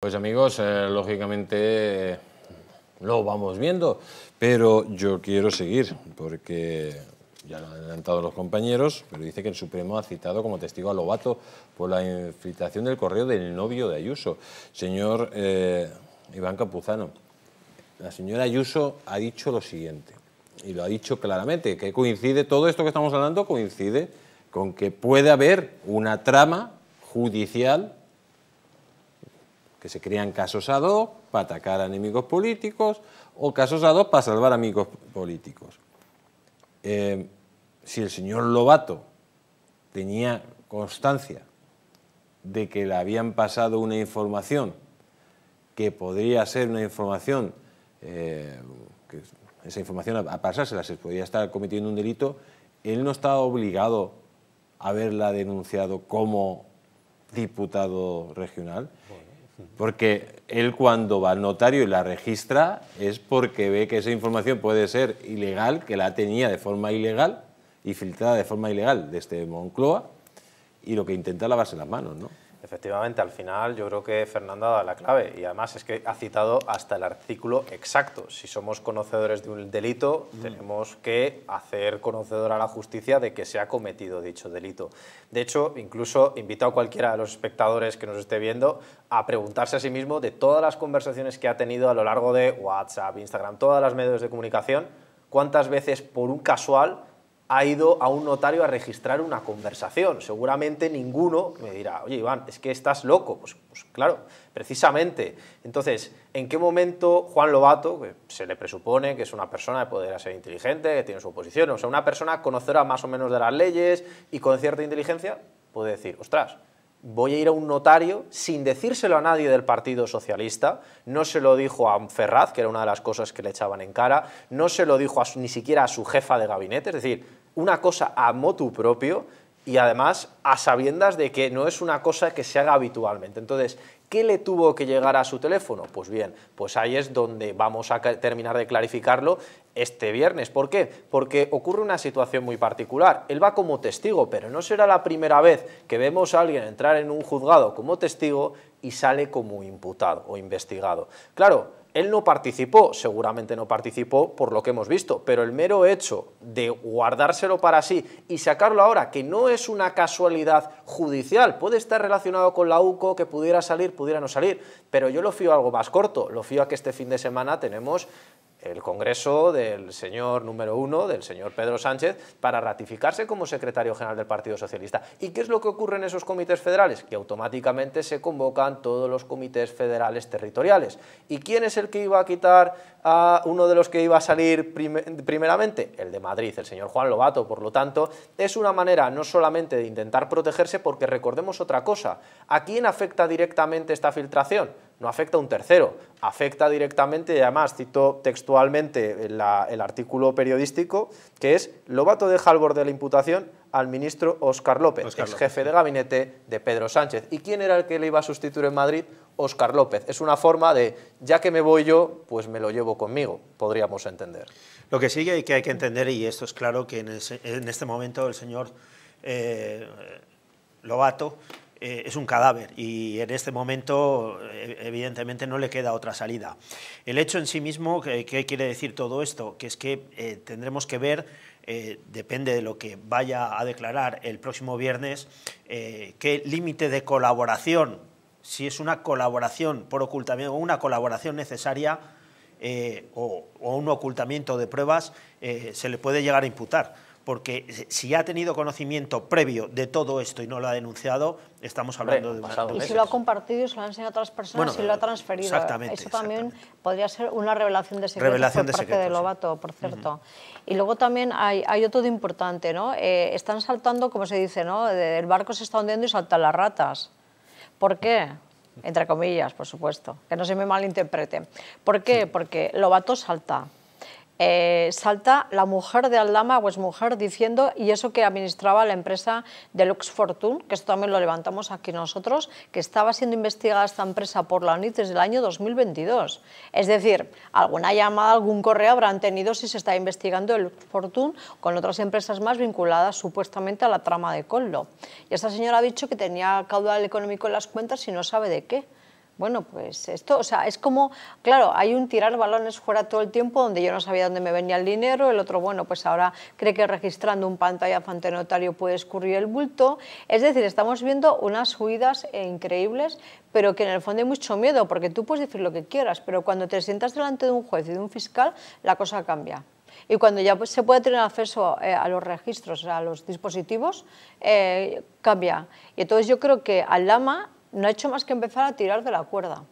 Pues amigos, eh, lógicamente lo vamos viendo, pero yo quiero seguir porque ya lo han adelantado los compañeros, pero dice que el Supremo ha citado como testigo a Lobato por la infiltración del correo del novio de Ayuso. Señor eh, Iván Capuzano, la señora Ayuso ha dicho lo siguiente, y lo ha dicho claramente, que coincide, todo esto que estamos hablando coincide con que puede haber una trama judicial que se crean casos a dos para atacar a enemigos políticos o casos a dos para salvar amigos políticos. Eh, si el señor Lobato tenía constancia de que le habían pasado una información que podría ser una información, eh, que esa información a, pasársela se podría estar cometiendo un delito, él no estaba obligado a haberla denunciado como diputado regional. Porque él cuando va al notario y la registra es porque ve que esa información puede ser ilegal, que la tenía de forma ilegal y filtrada de forma ilegal desde Moncloa y lo que intenta lavarse las manos, ¿no? Efectivamente, al final yo creo que Fernanda da la clave y además es que ha citado hasta el artículo exacto. Si somos conocedores de un delito, mm. tenemos que hacer conocedor a la justicia de que se ha cometido dicho delito. De hecho, incluso invito a cualquiera de los espectadores que nos esté viendo a preguntarse a sí mismo de todas las conversaciones que ha tenido a lo largo de WhatsApp, Instagram, todas las medios de comunicación, cuántas veces por un casual ha ido a un notario a registrar una conversación. Seguramente ninguno me dirá, oye Iván, es que estás loco. Pues, pues claro, precisamente. Entonces, ¿en qué momento Juan Lobato, que se le presupone que es una persona de poder ser inteligente, que tiene su oposición, o sea, una persona conocedora más o menos de las leyes y con cierta inteligencia, puede decir, ostras, voy a ir a un notario sin decírselo a nadie del Partido Socialista, no se lo dijo a Ferraz, que era una de las cosas que le echaban en cara, no se lo dijo ni siquiera a su jefa de gabinete, es decir, una cosa a motu propio y además a sabiendas de que no es una cosa que se haga habitualmente. Entonces, ¿Qué le tuvo que llegar a su teléfono? Pues bien, pues ahí es donde vamos a terminar de clarificarlo este viernes. ¿Por qué? Porque ocurre una situación muy particular. Él va como testigo, pero no será la primera vez que vemos a alguien entrar en un juzgado como testigo y sale como imputado o investigado. Claro, él no participó, seguramente no participó por lo que hemos visto, pero el mero hecho de guardárselo para sí y sacarlo ahora, que no es una casualidad judicial, puede estar relacionado con la UCO, que pudiera salir, pudiera no salir, pero yo lo fío a algo más corto, lo fío a que este fin de semana tenemos el Congreso del señor número uno, del señor Pedro Sánchez, para ratificarse como secretario general del Partido Socialista. ¿Y qué es lo que ocurre en esos comités federales? Que automáticamente se convocan todos los comités federales territoriales. ¿Y quién es el que iba a quitar a uno de los que iba a salir primeramente? El de Madrid, el señor Juan Lobato. Por lo tanto, es una manera no solamente de intentar protegerse, porque recordemos otra cosa, ¿a quién afecta directamente esta filtración? no afecta a un tercero, afecta directamente, y además cito textualmente el artículo periodístico, que es Lobato deja al borde de la imputación al ministro Óscar López, el ex jefe de gabinete de Pedro Sánchez. ¿Y quién era el que le iba a sustituir en Madrid? Óscar López. Es una forma de, ya que me voy yo, pues me lo llevo conmigo, podríamos entender. Lo que sigue y que, hay que entender, y esto es claro, que en, este momento el señor eh, Lobato eh, es un cadáver y en este momento eh, evidentemente no le queda otra salida. El hecho en sí mismo, ¿qué, quiere decir todo esto? Que es que eh, tendremos que ver, depende de lo que vaya a declarar el próximo viernes, qué límite de colaboración, si es una colaboración por ocultamiento o una colaboración necesaria o, un ocultamiento de pruebas, se le puede llegar a imputar porque si ha tenido conocimiento previo de todo esto y no lo ha denunciado, estamos hablando de... Pasado y si lo ha compartido y se lo ha enseñado a otras personas y lo ha eh, transferido. Exactamente. Eso también podría ser una revelación de secretos revelación por de parte de Lobato, por cierto. Y luego también hay, otro de importante, ¿no? Eh, están saltando, como se dice, ¿no? El barco se está hundiendo y saltan las ratas. ¿Por qué? Entre comillas, por supuesto, que no se me malinterprete. ¿Por qué? Porque Lobato salta eh, salta la mujer de Aldama o es pues, mujer diciendo, y eso que administraba la empresa de Fortune, que esto también lo levantamos aquí nosotros, que estaba siendo investigada esta empresa por la UNIT e desde el año 2022. Es decir, alguna llamada, algún correo habrán tenido si se está investigando el Fortune con otras empresas más vinculadas supuestamente a la trama de Collo. Y esta señora ha dicho que tenía caudal económico en las cuentas y no sabe de qué. Bueno, pues esto, o sea, es como, claro, hay un tirar balones fuera todo el tiempo donde yo no sabía dónde me venía el dinero, el otro, bueno, pues ahora cree que registrando un pantalla ante notario puede escurrir el bulto. Es decir, estamos viendo unas huidas increíbles, pero que en el fondo hay mucho miedo, porque tú puedes decir lo que quieras, pero cuando te sientas delante de un juez y de un fiscal, la cosa cambia y cuando ya se puede tener acceso eh, a los registros, a los dispositivos, eh, cambia. Y entonces yo creo que al lama no ha hecho más que empezar a tirar de la cuerda.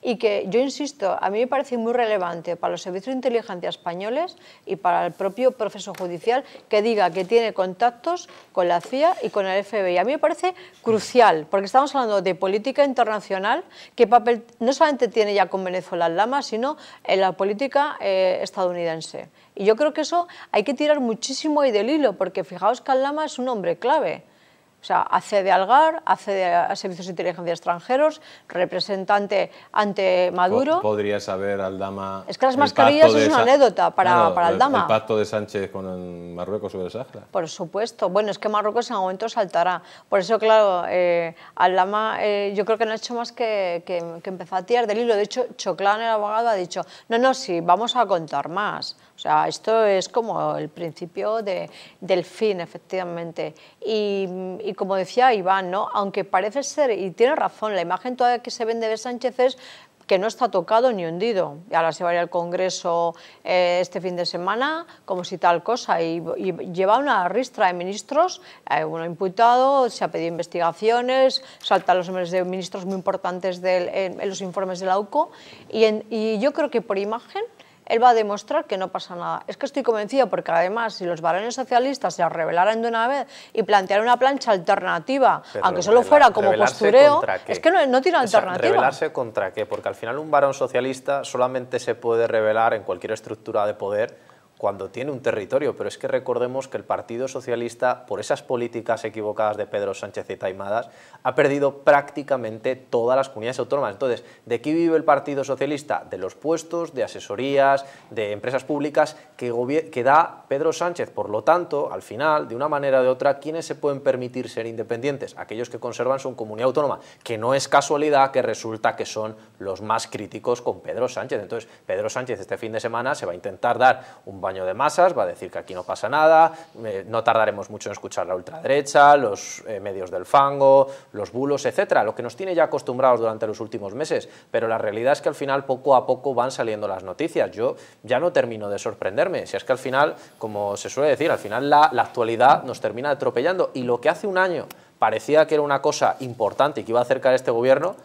Y que, yo insisto, a mí me parece muy relevante para los servicios de inteligencia españoles y para el propio proceso judicial que diga que tiene contactos con la CIA y con el FBI. A mí me parece crucial, porque estamos hablando de política internacional, que papel no solamente tiene ya con Venezuela el Lama, sino en la política eh, estadounidense. Y yo creo que eso hay que tirar muchísimo ahí del hilo, porque fijaos que el Lama es un hombre clave. O sea, accede al GAR, accede a servicios de inteligencia extranjeros, representante ante Maduro. Podría saber Aldama. Es que las mascarillas es una anécdota para, Aldama. El, pacto de Sánchez con Marruecos sobre el Sahara. Por supuesto. Bueno, es que Marruecos en algún momento saltará. Por eso, claro, eh, Aldama eh, yo creo que no ha hecho más que empezar a tirar del hilo. De hecho, Choclán, el abogado, ha dicho: no, no, sí, vamos a contar más o sea, esto es como el principio del fin, efectivamente. Y, como decía Iván, ¿no? aunque parece ser, y tiene razón, la imagen toda que se vende de Sánchez es que no está tocado ni hundido. ahora se va a ir al Congreso eh, este fin de semana como si tal cosa. Y, lleva una ristra de ministros, eh, uno imputado, se ha pedido investigaciones, saltan los nombres de ministros muy importantes en, los informes de la UCO. y yo creo que por imagen él va a demostrar que no pasa nada. Es que estoy convencida porque además si los varones socialistas se rebelaran de una vez y plantearan una plancha alternativa, aunque solo fuera como postureo, es que no, tiene alternativa. ¿Rebelarse contra qué? Porque al final un varón socialista solamente se puede rebelar en cualquier estructura de poder cuando tiene un territorio, pero es que recordemos que el Partido Socialista, por esas políticas equivocadas de Pedro Sánchez y Taimadas, ha perdido prácticamente todas las comunidades autónomas. Entonces, ¿de qué vive el Partido Socialista? De los puestos, de asesorías, de empresas públicas que, da Pedro Sánchez. Por lo tanto, al final, de una manera u otra, ¿quiénes se pueden permitir ser independientes? Aquellos que conservan su comunidad autónoma, que no es casualidad que resulta que son los más críticos con Pedro Sánchez. Entonces, Pedro Sánchez este fin de semana se va a intentar dar un baño de masas, va a decir que aquí no pasa nada, eh, no tardaremos mucho en escuchar la ultraderecha, los eh, medios del fango, los bulos, etcétera, lo que nos tiene ya acostumbrados durante los últimos meses, pero la realidad es que al final poco a poco van saliendo las noticias. Yo ya no termino de sorprenderme, si es que al final, como se suele decir, al final la, la actualidad nos termina atropellando y lo que hace un año parecía que era una cosa importante y que iba a acercar este gobierno,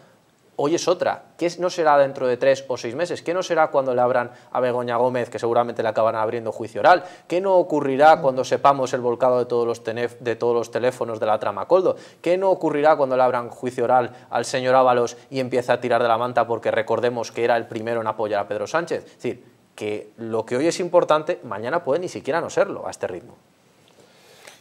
hoy es otra. ¿Qué no será dentro de tres o seis meses? ¿Qué no será cuando le abran a Begoña Gómez, que seguramente le acaban abriendo juicio oral? ¿Qué no ocurrirá cuando sepamos el volcado de todos los, teléfonos de la trama Coldo? ¿Qué no ocurrirá cuando le abran juicio oral al señor Ábalos y empieza a tirar de la manta porque recordemos que era el primero en apoyar a Pedro Sánchez? Es decir, que lo que hoy es importante, mañana puede ni siquiera no serlo a este ritmo.